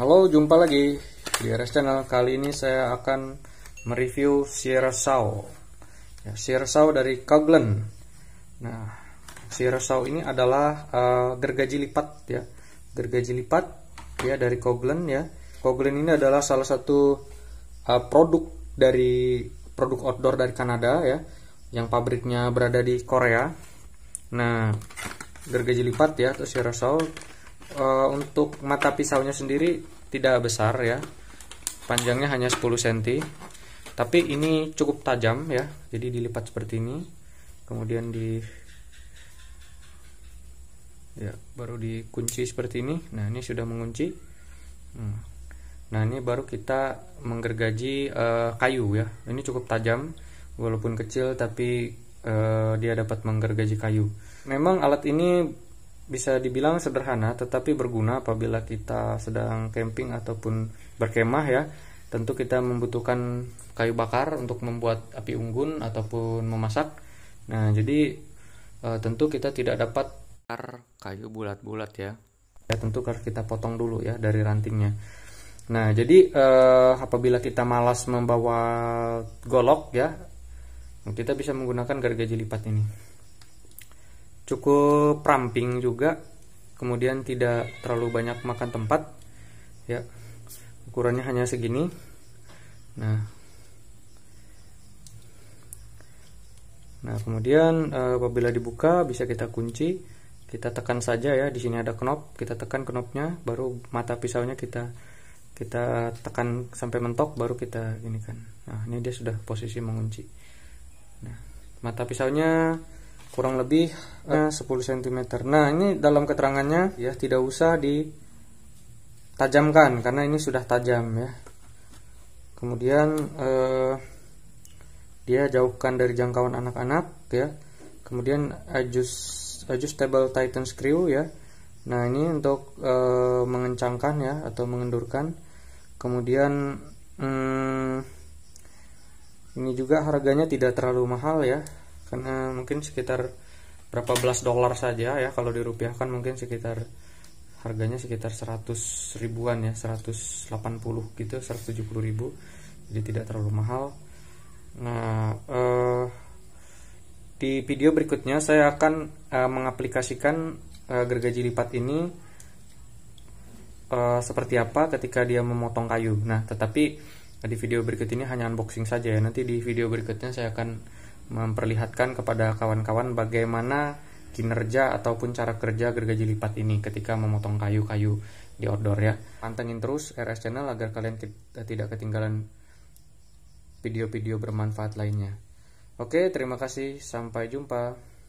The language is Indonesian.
Halo, jumpa lagi di RS Channel. Kali ini saya akan mereview Sierra Saw. Ya, Sierra Saw dari Kaglen. Nah, Sierra Saw ini adalah uh, gergaji lipat ya. Gergaji lipat ya dari Koglen ya. Koglen ini adalah salah satu uh, produk dari produk outdoor dari Kanada ya yang pabriknya berada di Korea. Nah, gergaji lipat ya atau Sierra Saw uh, untuk mata pisaunya sendiri tidak besar ya panjangnya hanya 10 cm tapi ini cukup tajam ya jadi dilipat seperti ini kemudian di ya baru dikunci seperti ini nah ini sudah mengunci hmm. nah ini baru kita menggergaji uh, kayu ya ini cukup tajam walaupun kecil tapi uh, dia dapat menggergaji kayu memang alat ini bisa dibilang sederhana tetapi berguna apabila kita sedang camping ataupun berkemah ya. Tentu kita membutuhkan kayu bakar untuk membuat api unggun ataupun memasak. Nah, jadi e, tentu kita tidak dapat kayu bulat-bulat ya. Ya tentu harus kita potong dulu ya dari rantingnya. Nah, jadi e, apabila kita malas membawa golok ya, kita bisa menggunakan gergaji lipat ini cukup ramping juga kemudian tidak terlalu banyak makan tempat ya ukurannya hanya segini nah nah kemudian eh, apabila dibuka bisa kita kunci kita tekan saja ya di sini ada knop kita tekan knopnya baru mata pisaunya kita kita tekan sampai mentok baru kita ini kan nah ini dia sudah posisi mengunci nah mata pisaunya kurang lebih uh, 10 cm. Nah, ini dalam keterangannya ya tidak usah ditajamkan karena ini sudah tajam ya. Kemudian uh, dia jauhkan dari jangkauan anak-anak ya. Kemudian adjust adjustable tighten screw ya. Nah, ini untuk uh, mengencangkan ya atau mengendurkan. Kemudian hmm, ini juga harganya tidak terlalu mahal ya karena mungkin sekitar berapa belas dolar saja ya kalau dirupiahkan mungkin sekitar harganya sekitar 100 ribuan ya 180 gitu 170 ribu jadi tidak terlalu mahal nah eh, di video berikutnya saya akan eh, mengaplikasikan eh, gergaji lipat ini eh, seperti apa ketika dia memotong kayu nah tetapi di video berikut ini hanya unboxing saja ya nanti di video berikutnya saya akan memperlihatkan kepada kawan-kawan bagaimana kinerja ataupun cara kerja gergaji lipat ini ketika memotong kayu-kayu di outdoor ya. Pantengin terus RS Channel agar kalian eh, tidak ketinggalan video-video bermanfaat lainnya. Oke, terima kasih. Sampai jumpa.